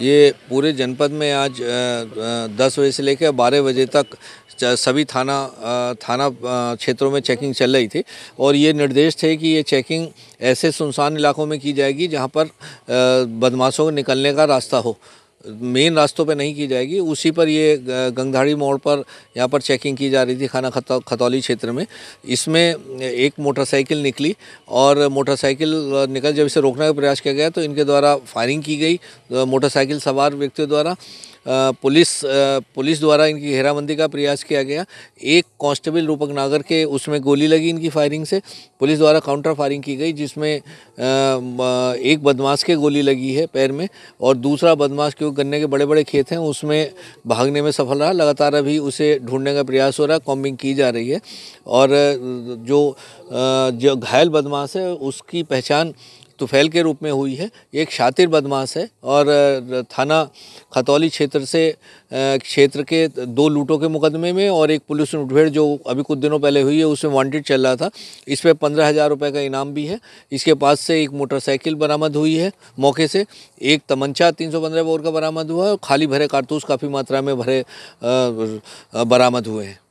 ये पूरे जनपद में आज दस बजे से लेकर बारह बजे तक सभी थाना थाना क्षेत्रों में चेकिंग चल रही थी और ये निर्देश थे कि ये चेकिंग ऐसे सुनसान इलाकों में की जाएगी जहाँ पर बदमाशों के निकलने का रास्ता हो मेन रास्तों पे नहीं की जाएगी उसी पर ये गंगधाड़ी मोड़ पर यहाँ पर चेकिंग की जा रही थी खाना खतौ, खतौली क्षेत्र में इसमें एक मोटरसाइकिल निकली और मोटरसाइकिल निकल जब इसे रोकने का प्रयास किया गया तो इनके द्वारा फायरिंग की गई मोटरसाइकिल सवार व्यक्तियों द्वारा पुलिस पुलिस द्वारा इनकी घेराबंदी का प्रयास किया गया एक कांस्टेबल रूपक नागर के उसमें गोली लगी इनकी फायरिंग से पुलिस द्वारा काउंटर फायरिंग की गई जिसमें एक बदमाश के गोली लगी है पैर में और दूसरा बदमाश क्योंकि गन्ने के बड़े बड़े खेत हैं उसमें भागने में सफल रहा लगातार अभी उसे ढूंढने का प्रयास हो रहा कॉम्बिंग की जा रही है और जो जो घायल बदमाश है उसकी पहचान तुफैल के रूप में हुई है एक शातिर बदमाश है और थाना खतौली क्षेत्र से क्षेत्र के दो लूटों के मुकदमे में और एक पुलिस मुठभेड़ जो अभी कुछ दिनों पहले हुई है उसमें वांटेड चल रहा था इस पर पंद्रह हज़ार रुपये का इनाम भी है इसके पास से एक मोटरसाइकिल बरामद हुई है मौके से एक तमंचा तीन सौ पंद्रह बोर का बरामद हुआ है और खाली भरे कारतूस काफ़ी मात्रा में भरे बरामद हुए हैं